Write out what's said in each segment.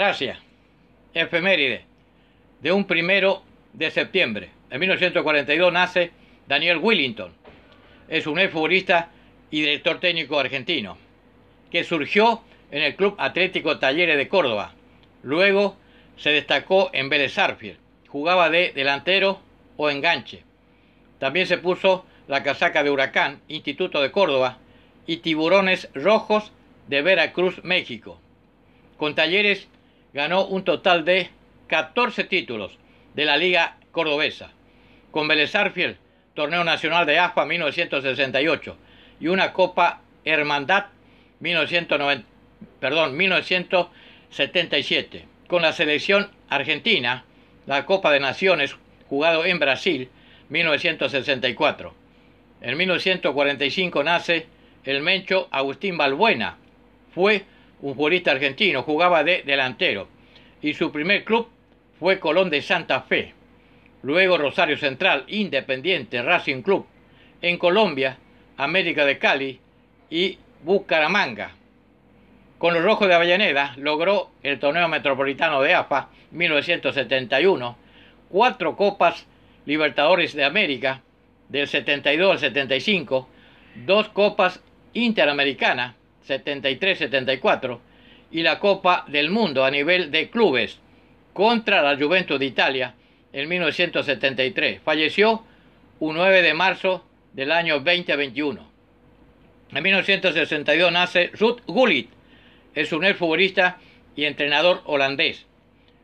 Gracias. Efeméride. De un primero de septiembre. En 1942 nace Daniel Willington. Es un futbolista y director técnico argentino, que surgió en el Club Atlético Talleres de Córdoba. Luego se destacó en Vélez Jugaba de delantero o enganche. También se puso la casaca de Huracán, Instituto de Córdoba, y Tiburones Rojos de Veracruz, México. Con Talleres ganó un total de 14 títulos de la Liga Cordobesa, con Vélez Torneo Nacional de AFA 1968 y una Copa Hermandad 1990, perdón, 1977. Con la selección argentina, la Copa de Naciones, jugado en Brasil 1964. En 1945 nace el Mencho Agustín Balbuena. Fue un futbolista argentino, jugaba de delantero y su primer club fue Colón de Santa Fe, luego Rosario Central, Independiente, Racing Club, en Colombia, América de Cali y Bucaramanga. Con los Rojos de Avellaneda logró el torneo metropolitano de AFA 1971, cuatro copas Libertadores de América del 72 al 75, dos copas Interamericanas 73-74 y la Copa del Mundo a nivel de clubes contra la Juventus de Italia en 1973. Falleció un 9 de marzo del año 2021. En 1962 nace Ruth Gullit, es un ex-futbolista... y entrenador holandés.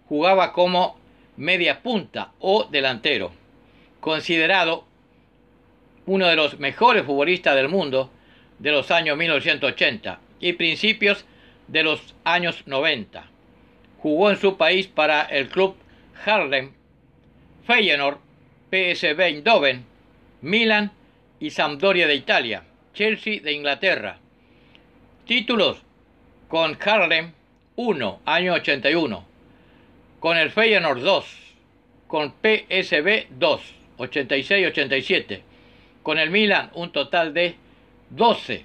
Jugaba como media punta o delantero, considerado uno de los mejores futbolistas del mundo de los años 1980 y principios de los años 90. Jugó en su país para el club Harlem, Feyenoord, PSV Eindhoven, Milan y Sampdoria de Italia, Chelsea de Inglaterra. Títulos con Harlem 1, año 81, con el Feyenoord 2, con PSV 2, 86-87, con el Milan un total de 12,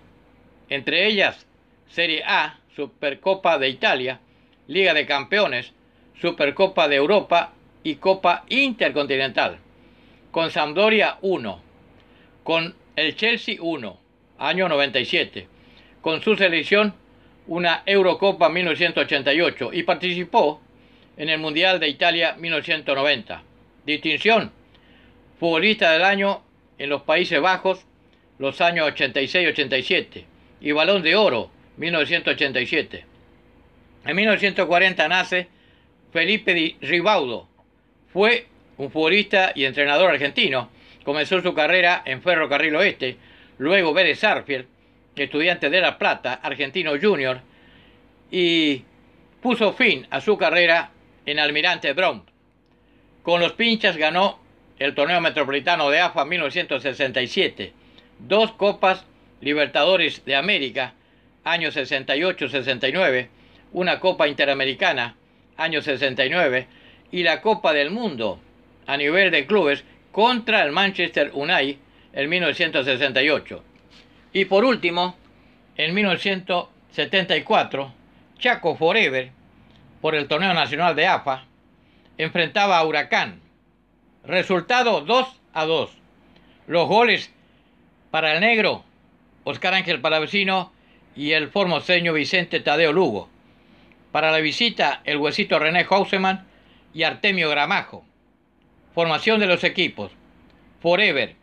entre ellas Serie A, Supercopa de Italia, Liga de Campeones, Supercopa de Europa y Copa Intercontinental. Con Sampdoria 1, con el Chelsea 1, año 97, con su selección una Eurocopa 1988 y participó en el Mundial de Italia 1990. Distinción, futbolista del año en los Países Bajos los años 86-87 y Balón de Oro 1987. En 1940 nace Felipe Ribaudo. Fue un futbolista y entrenador argentino. Comenzó su carrera en Ferrocarril Oeste, luego Vélez Sarfield, estudiante de La Plata, argentino junior, y puso fin a su carrera en Almirante Brown. Con los pinchas ganó el torneo metropolitano de AFA 1967 dos Copas Libertadores de América, año 68-69, una Copa Interamericana, año 69, y la Copa del Mundo a nivel de clubes contra el Manchester United en 1968. Y por último, en 1974, Chaco Forever, por el Torneo Nacional de AFA, enfrentaba a Huracán. Resultado 2 a 2. Los goles para el negro Oscar Ángel Palavecino y el formoseño Vicente Tadeo Lugo. Para la visita, el huesito René Hauseman y Artemio Gramajo. Formación de los equipos. Forever,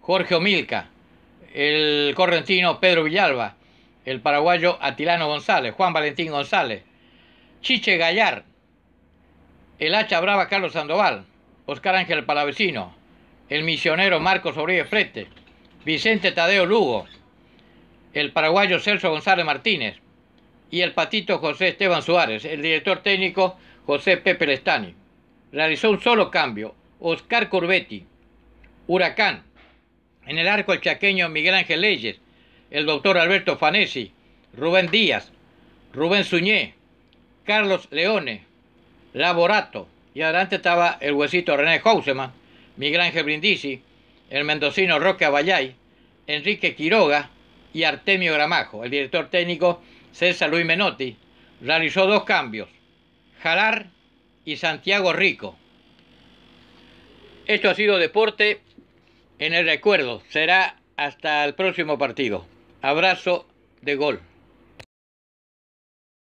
Jorge Omilca, el correntino Pedro Villalba, el paraguayo Atilano González, Juan Valentín González, Chiche Gallar, el hacha brava Carlos Sandoval, Oscar Ángel Palavecino, el misionero Marcos Obrive Frete, Vicente Tadeo Lugo, el paraguayo Celso González Martínez y el patito José Esteban Suárez, el director técnico José Pepe Lestani. Realizó un solo cambio, Oscar Corbetti, Huracán, en el arco el chaqueño Miguel Ángel Leyes, el doctor Alberto Fanesi, Rubén Díaz, Rubén Suñé, Carlos Leone, Laborato, y adelante estaba el huesito René Houseman, Miguel Ángel Brindisi, el mendocino Roque Abayay, Enrique Quiroga y Artemio Gramajo. El director técnico César Luis Menotti realizó dos cambios, Jalar y Santiago Rico. Esto ha sido deporte en el recuerdo. Será hasta el próximo partido. Abrazo de gol.